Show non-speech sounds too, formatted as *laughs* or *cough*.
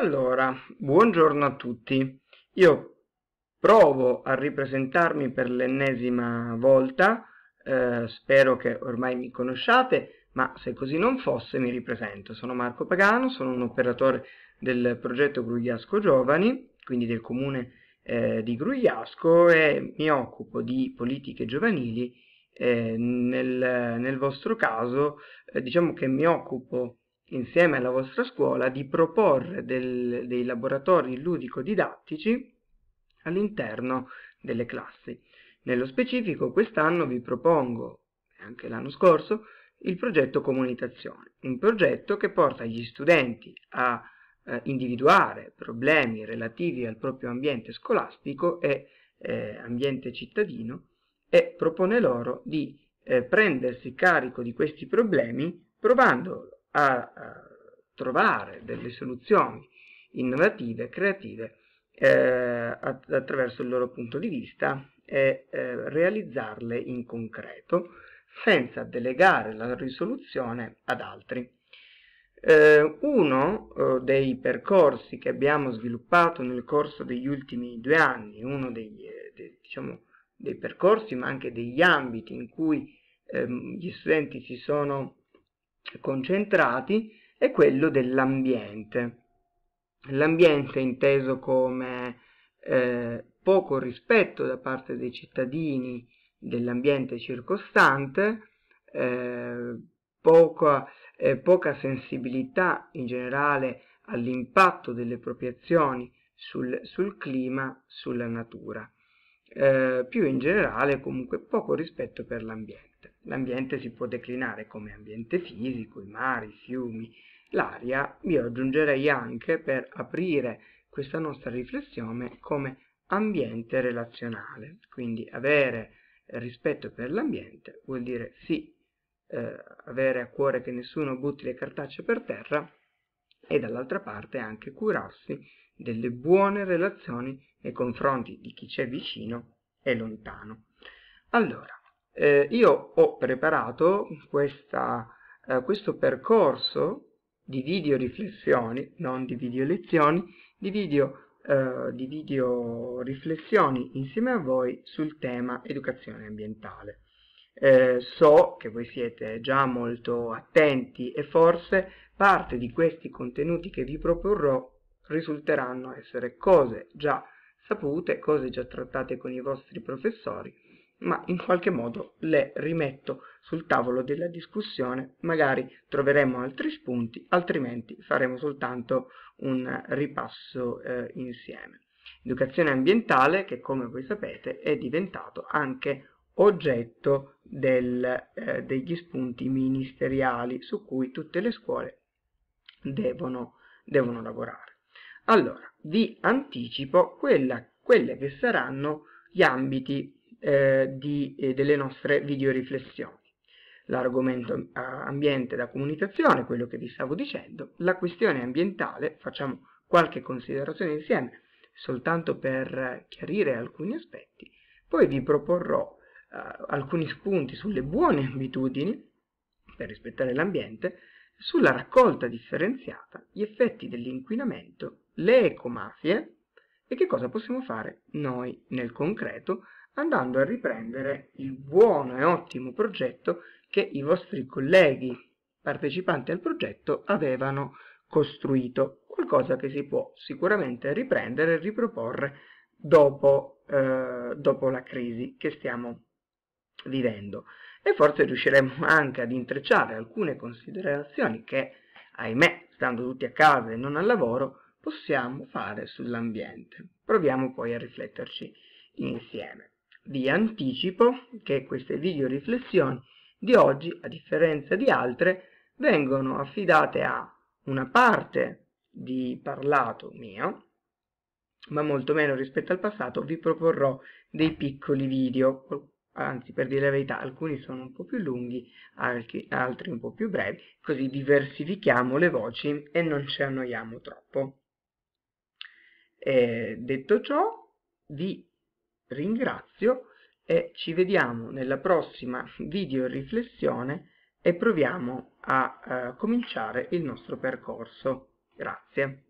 Allora, buongiorno a tutti. Io provo a ripresentarmi per l'ennesima volta, eh, spero che ormai mi conosciate, ma se così non fosse mi ripresento. Sono Marco Pagano, sono un operatore del progetto Grugliasco Giovani, quindi del comune eh, di Grugliasco e mi occupo di politiche giovanili. Eh, nel, nel, vostro caso eh, diciamo che mi occupo insieme alla vostra scuola di proporre del, dei laboratori ludico-didattici all'interno delle classi. Nello specifico quest'anno vi propongo, anche l'anno scorso, il progetto Comunicazione, un progetto che porta gli studenti a eh, individuare problemi relativi al proprio ambiente scolastico e eh, ambiente cittadino e propone loro di eh, prendersi carico di questi problemi provandolo a trovare delle soluzioni innovative, creative, eh, attraverso il loro punto di vista e eh, realizzarle in concreto senza delegare la risoluzione ad altri. Eh, uno eh, dei percorsi che abbiamo sviluppato nel corso degli ultimi due anni, uno dei, eh, dei, diciamo, dei percorsi ma anche degli ambiti in cui ehm, gli studenti si sono concentrati è quello dell'ambiente. L'ambiente inteso come eh, poco rispetto da parte dei cittadini dell'ambiente circostante, eh, poca, eh, poca sensibilità in generale all'impatto delle proprie azioni sul, sul clima, sulla natura eh, più in generale comunque poco rispetto per l'ambiente. L'ambiente si può declinare come ambiente fisico, i mari, i fiumi, l'aria, io aggiungerei anche per aprire questa nostra riflessione come ambiente relazionale, quindi avere rispetto per l'ambiente vuol dire sì, eh, avere a cuore che nessuno butti le cartacce per terra, e dall'altra parte anche curarsi delle buone relazioni nei confronti di chi c'è vicino e lontano. Allora, eh, io ho preparato questa, eh, questo percorso di video riflessioni, non di video lezioni, di video, eh, di video riflessioni insieme a voi sul tema educazione ambientale. Eh, so che voi siete già molto attenti e forse parte di questi contenuti che vi proporrò risulteranno essere cose già sapute, cose già trattate con i vostri professori, ma in qualche modo le rimetto sul tavolo della discussione, magari troveremo altri spunti, altrimenti faremo soltanto un ripasso eh, insieme. Educazione ambientale che come voi sapete è diventato anche oggetto del, eh, degli spunti ministeriali su cui tutte le scuole devono, devono lavorare. Allora, vi anticipo quella, quelle che saranno gli ambiti eh, di, eh, delle nostre videoriflessioni. L'argomento eh, ambiente da comunicazione, quello che vi stavo dicendo, la questione ambientale, facciamo qualche considerazione insieme soltanto per chiarire alcuni aspetti, poi vi proporrò alcuni spunti sulle buone abitudini per rispettare l'ambiente, sulla raccolta differenziata, gli effetti dell'inquinamento, le ecomafie e che cosa possiamo fare noi nel concreto andando a riprendere il buono e ottimo progetto che i vostri colleghi partecipanti al progetto avevano costruito, qualcosa che si può sicuramente riprendere e riproporre dopo, eh, dopo la crisi che stiamo vivendo e forse riusciremo *laughs* anche ad intrecciare alcune considerazioni che, ahimè, stando tutti a casa e non al lavoro, possiamo fare sull'ambiente. Proviamo poi a rifletterci insieme. Vi anticipo che queste video riflessioni di oggi, a differenza di altre, vengono affidate a una parte di parlato mio, ma molto meno rispetto al passato, vi proporrò dei piccoli video, anzi per dire la verità alcuni sono un po' più lunghi, altri un po' più brevi, così diversifichiamo le voci e non ci annoiamo troppo. E detto ciò, vi ringrazio e ci vediamo nella prossima video riflessione e proviamo a eh, cominciare il nostro percorso. Grazie.